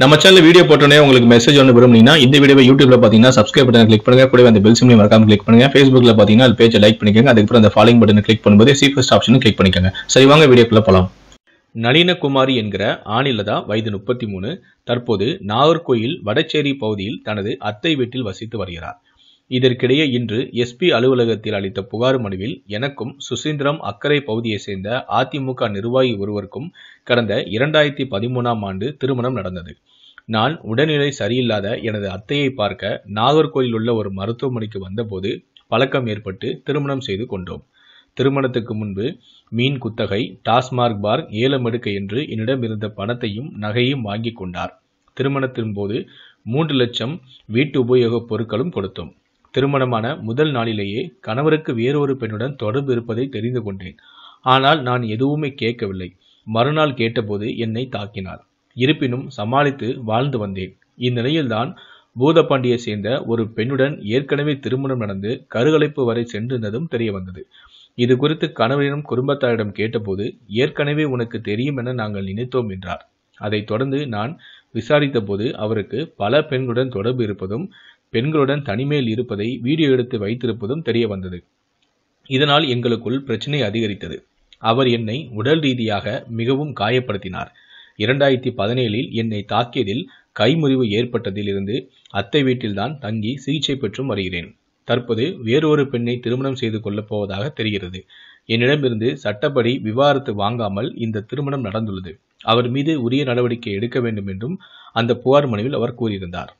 நம்ம channel video போட்டோன்னே உங்களுக்கு மெசேஜ் ஒன்று விரும்புனீங்கன்னா இந்த வீடியோ யூடியூப்ல பார்த்தீங்கன்னா சப்ஸ்கிரைப் பட்டன் கிளிக் பண்ணுங்க கூட அந்த பெல் சிம்லையும் மறக்காம கிளிக் பண்ணுங்க ஃபேஸ்புக்ல பார்த்தீங்கன்னா அது பேஜை லைக் பண்ணிக்கோங்க அதுக்கப்புறம் அந்த ஃபாலோ பட்டன் கிளிக் பண்ணும்போது சீஃபஸ்ட் ஆப்ஷனும் கிளிக் பண்ணிக்கோங்க சரி வாங்க வீடியோக்குள்ள போலாம் நளினகுமாரி என்கிற ஆணிலதா வயது முப்பத்தி மூணு தற்போது நாகர்கோயில் வடச்சேரி பகுதியில் தனது அத்தை வீட்டில் வசித்து வருகிறார் இதற்கிடையே இன்று எஸ்பி அலுவலகத்தில் அளித்த புகார் மனுவில் எனக்கும் சுசீந்திரம் அக்கரை பகுதியைச் சேர்ந்த அதிமுக நிர்வாகி ஒருவருக்கும் கடந்த இரண்டாயிரத்தி பதிமூணாம் ஆண்டு திருமணம் நடந்தது நான் உடல்நிலை சரியில்லாத எனது அத்தையை பார்க்க நாகர்கோயில் உள்ள ஒரு மருத்துவமனைக்கு வந்தபோது பழக்கம் ஏற்பட்டு திருமணம் செய்து கொண்டோம் திருமணத்துக்கு முன்பு மீன் குத்தகை டாஸ்மார்க் பார் ஏலம் எடுக்க என்று என்னிடம் இருந்த பணத்தையும் நகையும் வாங்கி கொண்டார் திருமணத்தின் போது மூன்று லட்சம் வீட்டு உபயோகப் பொருட்களும் கொடுத்தோம் திருமணமான முதல் நாளிலேயே கணவருக்கு வேறொரு பெண்ணுடன் தொடர்பு இருப்பதை தெரிந்து கொண்டேன் ஆனால் நான் எதுவுமே கேட்கவில்லை மறுநாள் கேட்டபோது என்னை தாக்கினார் இருப்பினும் சமாளித்து வாழ்ந்து வந்தேன் இந்நிலையில்தான் பூதபாண்டியை சேர்ந்த ஒரு பெண்ணுடன் ஏற்கனவே திருமணம் நடந்து கருகலைப்பு வரை சென்றிருந்ததும் தெரிய வந்தது இது குறித்து கணவரிடம் குடும்பத்தாரிடம் கேட்டபோது ஏற்கனவே உனக்கு தெரியும் என நாங்கள் நினைத்தோம் என்றார் அதைத் தொடர்ந்து நான் விசாரித்தபோது அவருக்கு பல பெண்களுடன் தொடர்பு இருப்பதும் பெண்களுடன் தனிமையில் இருப்பதை வீடியோ எடுத்து வைத்திருப்பதும் தெரிய வந்தது இதனால் எங்களுக்குள் பிரச்சினை அதிகரித்தது அவர் என்னை உடல் ரீதியாக மிகவும் காயப்படுத்தினார் இரண்டாயிரத்தி பதினேழில் என்னை தாக்கியதில் கைமுறிவு ஏற்பட்டதில் இருந்து அத்தை வீட்டில்தான் தங்கி சிகிச்சை பெற்றும் வருகிறேன் தற்போது வேறொரு பெண்ணை திருமணம் செய்து கொள்ளப் போவதாக தெரிகிறது என்னிடமிருந்து சட்டப்படி விவாகரத்து வாங்காமல் இந்த திருமணம் நடந்துள்ளது அவர் மீது உரிய நடவடிக்கை எடுக்க வேண்டும் என்றும் அந்த புகார் மனுவில் அவர் கூறியிருந்தார்